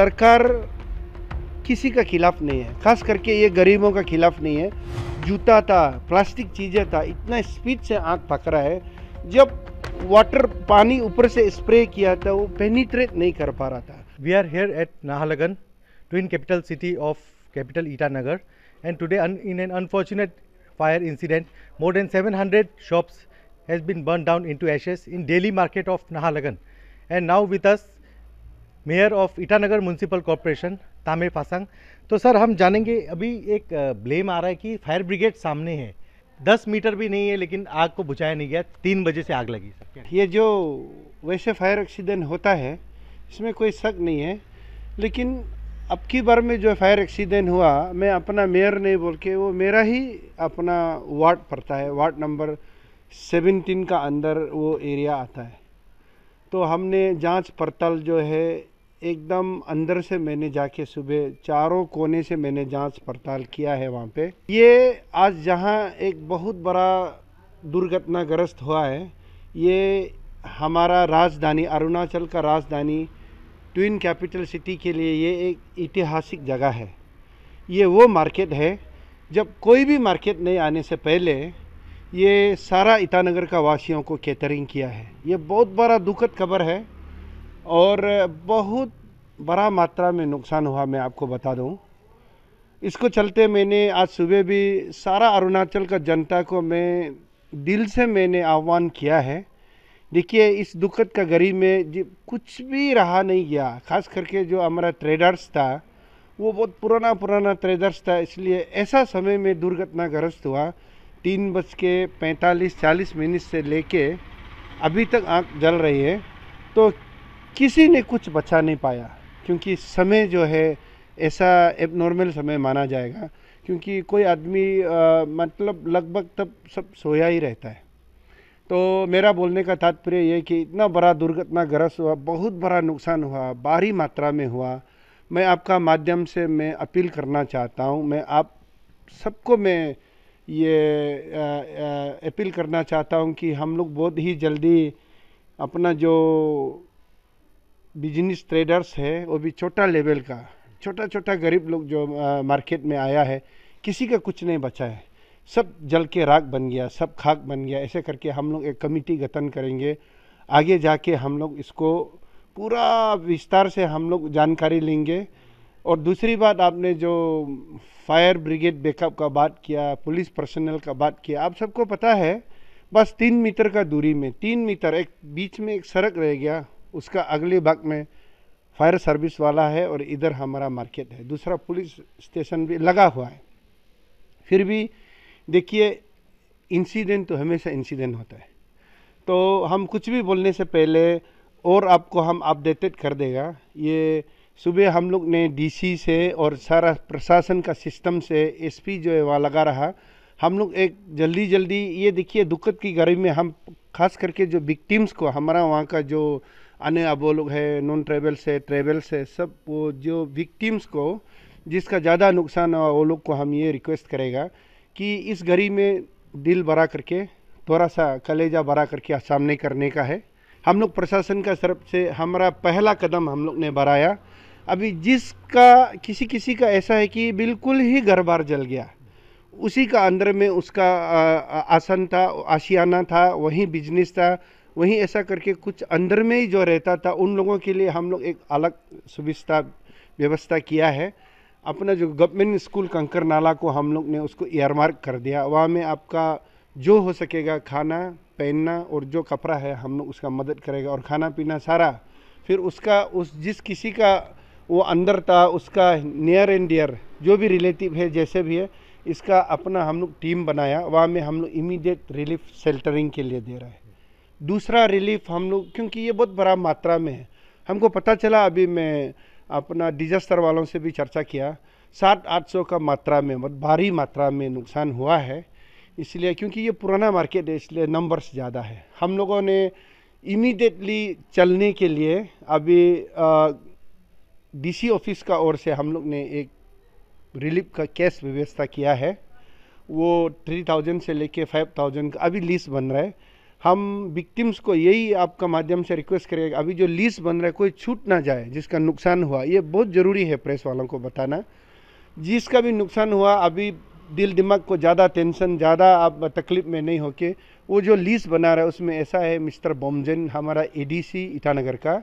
सरकार किसी का खिलाफ़ नहीं है खास करके ये गरीबों का खिलाफ़ नहीं है जूता था प्लास्टिक चीज़ें था इतना स्पीड से आँख रहा है जब वाटर पानी ऊपर से स्प्रे किया था वो पेनीट्रेट नहीं कर पा रहा था we are here at Naharlagun twin capital city of capital Itanagar and today in an unfortunate fire incident more than seven hundred shops has been burn down into ashes in daily market of Naharlagun and now with us mayor of Itanagar municipal corporation Tame Phassang तो sir हम जानेंगे अभी एक blame आ रहा है कि fire brigade सामने है दस मीटर भी नहीं है लेकिन आग को बुझाया नहीं गया तीन बजे से आग लगी सर ये जो वैसे फायर एक्सीडेंट होता है इसमें कोई शक नहीं है लेकिन अब की बार में जो फायर एक्सीडेंट हुआ मैं अपना मेयर नहीं बोल के वो मेरा ही अपना वार्ड पड़ता है वार्ड नंबर सेवेंटीन का अंदर वो एरिया आता है तो हमने जांच पड़ताल जो है एकदम अंदर से मैंने जाके सुबह चारों कोने से मैंने जांच पड़ताल किया है वहाँ पे ये आज जहाँ एक बहुत बड़ा दुर्घटनाग्रस्त हुआ है ये हमारा राजधानी अरुणाचल का राजधानी ट्विन कैपिटल सिटी के लिए ये एक ऐतिहासिक जगह है ये वो मार्केट है जब कोई भी मार्केट नहीं आने से पहले ये सारा ईटानगर का वासियों को कैटरिंग किया है ये बहुत बड़ा दुखद खबर है और बहुत बड़ा मात्रा में नुकसान हुआ मैं आपको बता दूं इसको चलते मैंने आज सुबह भी सारा अरुणाचल का जनता को मैं दिल से मैंने आह्वान किया है देखिए इस दुखद का गरीब में जी कुछ भी रहा नहीं गया खास करके जो हमारा ट्रेडर्स था वो बहुत पुराना पुराना ट्रेडर्स था इसलिए ऐसा समय में दुर्घटनाग्रस्त हुआ तीन बज के पैंतालीस चालीस मिनट से लेके अभी तक आँख जल रही है तो किसी ने कुछ बचा नहीं पाया क्योंकि समय जो है ऐसा एबनॉर्मल समय माना जाएगा क्योंकि कोई आदमी मतलब लगभग तब सब सोया ही रहता है तो मेरा बोलने का तात्पर्य यह कि इतना बड़ा दुर्घटना ग्रस्त हुआ बहुत बड़ा नुकसान हुआ भारी मात्रा में हुआ मैं आपका माध्यम से मैं अपील करना चाहता हूँ मैं आप सबको मैं ये अपील करना चाहता हूँ कि हम लोग बहुत ही जल्दी अपना जो बिजनेस ट्रेडर्स है वो भी छोटा लेवल का छोटा छोटा गरीब लोग जो मार्केट में आया है किसी का कुछ नहीं बचा है सब जल के राख बन गया सब खाक बन गया ऐसे करके हम लोग एक कमेटी गठन करेंगे आगे जाके हम लोग इसको पूरा विस्तार से हम लोग जानकारी लेंगे और दूसरी बात आपने जो फायर ब्रिगेड बैकअप का बात किया पुलिस पर्सनल का बात किया आप सबको पता है बस तीन मीटर का दूरी में तीन मीटर एक बीच में एक सड़क रह गया उसका अगले भाग में फायर सर्विस वाला है और इधर हमारा मार्केट है दूसरा पुलिस स्टेशन भी लगा हुआ है फिर भी देखिए इंसिडेंट तो हमेशा इंसिडेंट होता है तो हम कुछ भी बोलने से पहले और आपको हम अपडेटेड कर देगा ये सुबह हम लोग ने डीसी से और सारा प्रशासन का सिस्टम से एसपी जो है वहाँ लगा रहा हम लोग एक जल्दी जल्दी ये देखिए दुखद की गर्मी में हम खास करके जो विक्टिम्स को हमारा वहाँ का जो अन्य अब वो लोग है नॉन ट्रेवल्स है ट्रेवल्स है सब वो जो विक्टिम्स को जिसका ज़्यादा नुकसान हुआ वो लोग को हम ये रिक्वेस्ट करेगा कि इस घड़ी में दिल भरा करके थोड़ा सा कलेजा भरा करके सामने करने का है हम लोग प्रशासन का तरफ से हमारा पहला कदम हम लोग ने बढ़ाया अभी जिसका किसी किसी का ऐसा है कि बिल्कुल ही घर बार जल गया उसी का अंदर में उसका आसन था आशियाना था वहीं बिजनेस था वहीं ऐसा करके कुछ अंदर में ही जो रहता था उन लोगों के लिए हम लोग एक अलग सुविस्ता व्यवस्था किया है अपना जो गवर्नमेंट स्कूल कंकर नाला को हम लोग ने उसको एयरमार्क कर दिया वहाँ में आपका जो हो सकेगा खाना पहनना और जो कपड़ा है हम लोग उसका मदद करेगा और खाना पीना सारा फिर उसका उस जिस किसी का वो अंदर था उसका नियर एंड डियर जो भी रिलेटिव है जैसे भी है इसका अपना हम लोग टीम बनाया वहाँ में हम लोग इमीडिएट रिलीफ सेल्टरिंग के लिए दे रहे हैं दूसरा रिलीफ हम लोग क्योंकि ये बहुत बड़ा मात्रा में है हमको पता चला अभी मैं अपना डिजास्टर वालों से भी चर्चा किया सात आठ सौ का मात्रा में बहुत भारी मात्रा में नुकसान हुआ है इसलिए क्योंकि ये पुराना मार्केट है इसलिए नंबर्स ज़्यादा है हम लोगों ने इमीडिएटली चलने के लिए अभी डीसी ऑफिस का ओर से हम लोग ने एक रिलीफ का कैश व्यवस्था किया है वो थ्री थाउजेंड से लेके फाइव थाउजेंड का अभी लीज बन रहा है हम विक्टिम्स को यही आपका माध्यम से रिक्वेस्ट करेंगे अभी जो लीस बन रहा है कोई छूट ना जाए जिसका नुकसान हुआ ये बहुत ज़रूरी है प्रेस वालों को बताना जिसका भी नुकसान हुआ अभी दिल दिमाग को ज़्यादा टेंशन ज़्यादा आप तकलीफ में नहीं होके वो जो लीस बना रहा है उसमें ऐसा है मिस्टर बॉम्जन हमारा ए ईटानगर का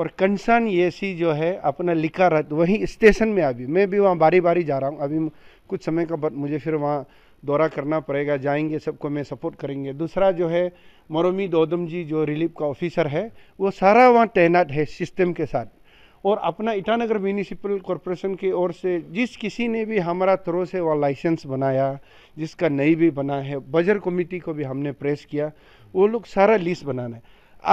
और कंसर्न सी जो है अपना लिखा रहा वहीं स्टेशन में अभी मैं भी वहाँ बारी बारी जा रहा हूँ अभी कुछ समय का बाद मुझे फिर वहाँ दौरा करना पड़ेगा जाएंगे सबको मैं सपोर्ट करेंगे दूसरा जो है मोरमी दोदम जी जो रिलीफ का ऑफिसर है वो सारा वहाँ तैनात है सिस्टम के साथ और अपना ईटानगर म्यूनिसिपल कॉरपोरेशन की ओर से जिस किसी ने भी हमारा तरह से वह लाइसेंस बनाया जिसका नहीं भी बना है बजर कमेटी को भी हमने प्रेस किया वो लोग सारा लिस्ट बनाना है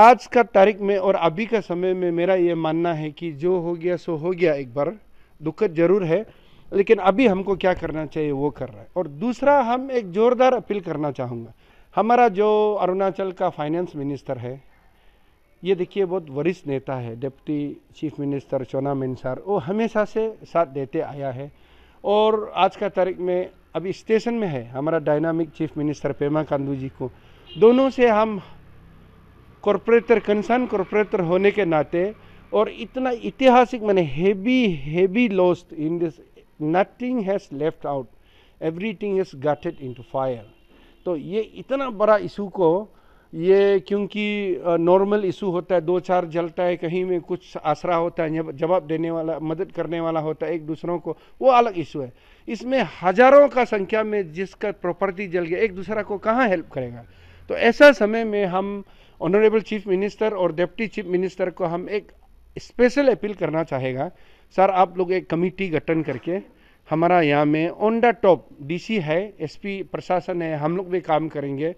आज का तारीख में और अभी का समय में मेरा ये मानना है कि जो हो गया सो हो गया एक बार दुखद जरूर है लेकिन अभी हमको क्या करना चाहिए वो कर रहा है और दूसरा हम एक ज़ोरदार अपील करना चाहूँगा हमारा जो अरुणाचल का फाइनेंस मिनिस्टर है ये देखिए बहुत वरिष्ठ नेता है डिप्टी चीफ मिनिस्टर चोना मिनसार वो हमेशा से साथ देते आया है और आज का तारीख में अभी स्टेशन में है हमारा dynamic chief minister Pema Khandu ji को दोनों से हम कॉरपोरेटर कंसर्न कॉरपोरेटर होने के नाते और इतना ऐतिहासिक मैंने heavy heavy lost in this nothing has left out everything is gutted into fire तो ये इतना बड़ा इशू को ये क्योंकि नॉर्मल इशू होता है दो चार जलता है कहीं में कुछ आसरा होता है जवाब देने वाला मदद करने वाला होता है एक दूसरों को वो अलग इशू है इसमें हजारों का संख्या में जिसका प्रॉपर्टी जल गया एक दूसरा को कहाँ हेल्प करेगा तो ऐसा समय में हम ऑनरेबल चीफ मिनिस्टर और डेप्टी चीफ मिनिस्टर को हम एक स्पेशल अपील करना चाहेगा सर आप लोग एक कमेटी गठन करके हमारा यहाँ में ऑन द टॉप डीसी है एसपी प्रशासन है हम लोग भी काम करेंगे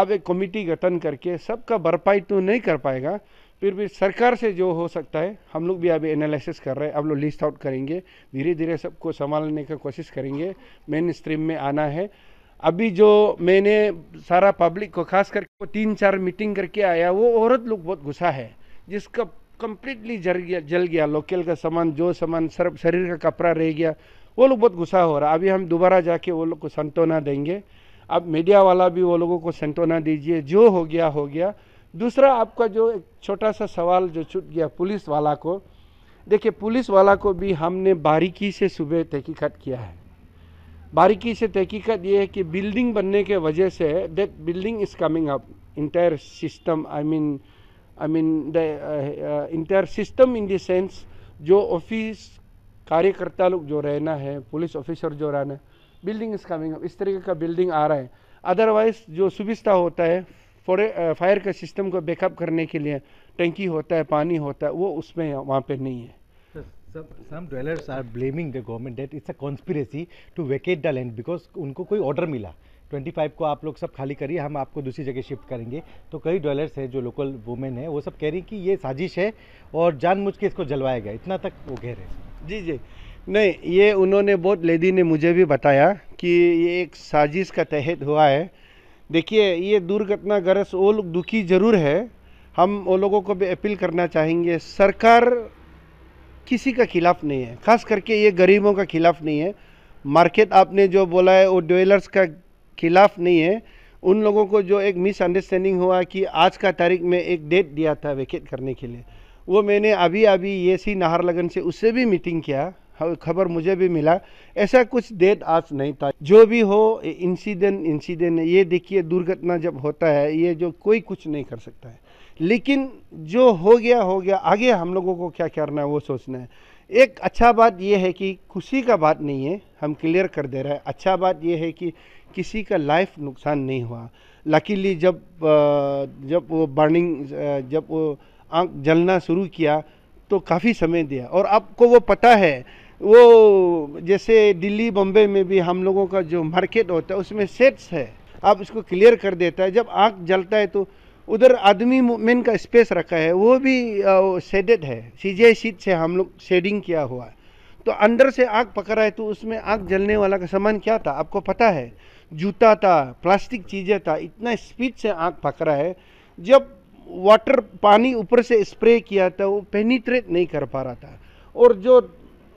आप एक कमेटी गठन करके सबका भरपाई तो नहीं कर पाएगा फिर भी सरकार से जो हो सकता है हम लोग भी अभी एनालिसिस कर रहे हैं अब लोग लिस्ट आउट करेंगे धीरे धीरे सबको संभालने का कोशिश करेंगे मेन स्ट्रीम में आना है अभी जो मैंने सारा पब्लिक को खास करके तीन चार मीटिंग करके आया वो औरत लोग बहुत गुस्सा है जिसका कंप्लीटली जल गया जल गया लोकल का सामान जो सामान सर शरीर का कपड़ा रह गया वो लोग बहुत गुस्सा हो रहा अभी हम दोबारा जाके वो लोग को संतोना देंगे अब मीडिया वाला भी वो लोगों को संतोना दीजिए जो हो गया हो गया दूसरा आपका जो एक छोटा सा सवाल जो छूट गया पुलिस वाला को देखिए पुलिस वाला को भी हमने बारीकी से सुबह तहकीकत किया है बारीकी से तहकीकत ये है कि बिल्डिंग बनने के वजह से that building is coming up entire system I mean I mean the entire system in the uh, uh, जो ऑफिस कार्यकर्ता लोग जो रहना है पुलिस ऑफिसर जो रहना है बिल्डिंग इज कमिंग इस तरीके का बिल्डिंग आ रहा है अदरवाइज जो सुविस्ता होता है फॉरे फायर का सिस्टम को बैकअप करने के लिए टंकी होता है पानी होता है वो उसमें वहाँ पे नहीं है some dwellers are blaming the government that it's a conspiracy to vacate the land because उनको कोई ऑर्डर मिला 25 को आप लोग सब खाली करिए हम आपको दूसरी जगह शिफ्ट करेंगे तो कई डॉलर्स हैं जो लोकल वुमेन है वो सब कह रही कि ये साजिश है और जानबूझ के इसको जलवाया गया इतना तक वो कह रहे जी जी नहीं ये उन्होंने बहुत लेडी ने मुझे भी बताया कि ये एक साजिश का तहत हुआ है देखिए ये दुर्घटना गरज वो लोग दुखी ज़रूर है हम वो लोगों को भी अपील करना चाहेंगे सरकार किसी का खिलाफ नहीं है खास करके ये गरीबों का खिलाफ नहीं है मार्केट आपने जो बोला है वो ड्वेलर्स का खिलाफ नहीं है उन लोगों को जो एक मिसअंडरस्टैंडिंग हुआ कि आज का तारीख में एक डेट दिया था वेकेट करने के लिए वो मैंने अभी अभी ये सी नाहरलगन से उससे भी मीटिंग किया हाँ, खबर मुझे भी मिला ऐसा कुछ डेट आज नहीं था जो भी हो इंसिडेंट इंसिडेंट ये देखिए दुर्घटना जब होता है ये जो कोई कुछ नहीं कर सकता है लेकिन जो हो गया हो गया आगे हम लोगों को क्या करना है वो सोचना है एक अच्छा बात यह है कि खुशी का बात नहीं है हम क्लियर कर दे रहे हैं अच्छा बात यह है कि किसी का लाइफ नुकसान नहीं हुआ लकीली जब जब वो बर्निंग जब वो आँख जलना शुरू किया तो काफ़ी समय दिया और आपको वो पता है वो जैसे दिल्ली बम्बे में भी हम लोगों का जो मार्केट होता है उसमें सेट्स है आप इसको क्लियर कर देता है जब आँख जलता है तो उधर आदमी मेन का स्पेस रखा है वो भी शेडेड है सीजे सीट से हम लोग शेडिंग किया हुआ है तो अंदर से आग पकड़ा है तो उसमें आग जलने वाला का सामान क्या था आपको पता है जूता था प्लास्टिक चीज़ें था इतना स्पीड से आग पकड़ा है जब वाटर पानी ऊपर से स्प्रे किया था वो पेनीट्रेट नहीं कर पा रहा था और जो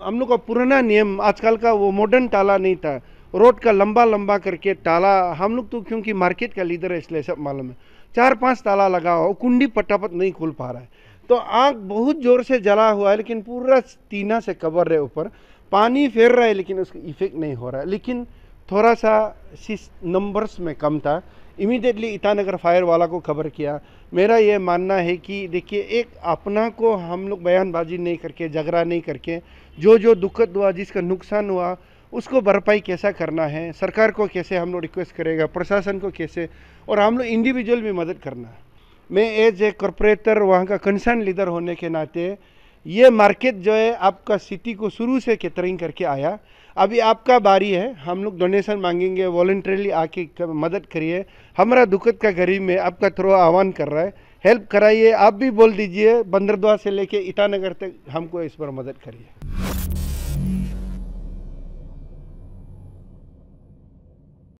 हम लोग का पुराना नियम आजकल का वो मॉडर्न ताला नहीं था रोड का लंबा लंबा करके ताला हम लोग तो क्योंकि मार्केट का लीडर है इसलिए सब मालूम है चार पांच ताला लगा हुआ कुंडी पटापट नहीं खुल पा रहा है तो आग बहुत जोर से जला हुआ है लेकिन पूरा टीना से कवर है ऊपर पानी फेर रहा है लेकिन उसका इफेक्ट नहीं हो रहा है लेकिन थोड़ा सा नंबर्स में कम था इमीडिएटली ईटानगर फायर वाला को खबर किया मेरा ये मानना है कि देखिए एक अपना को हम लोग बयानबाजी नहीं करके झगड़ा नहीं करके जो जो दुखद हुआ जिसका नुकसान हुआ उसको भरपाई कैसा करना है सरकार को कैसे हम लोग रिक्वेस्ट करेगा प्रशासन को कैसे और हम लोग इंडिविजुअल भी मदद करना मैं एज ए कॉरपोरेटर वहाँ का कंसर्न लीडर होने के नाते ये मार्केट जो है आपका सिटी को शुरू से कैटरिंग करके आया अभी आपका बारी है हम लोग डोनेशन मांगेंगे वॉल्ट्रेली आके मदद करिए हमारा दुखद का गरीब में आपका थ्रो आह्वान कर रहा है हेल्प कराइए आप भी बोल दीजिए बंदरद्वा से लेके ईटानगर तक हमको इस पर मदद करिए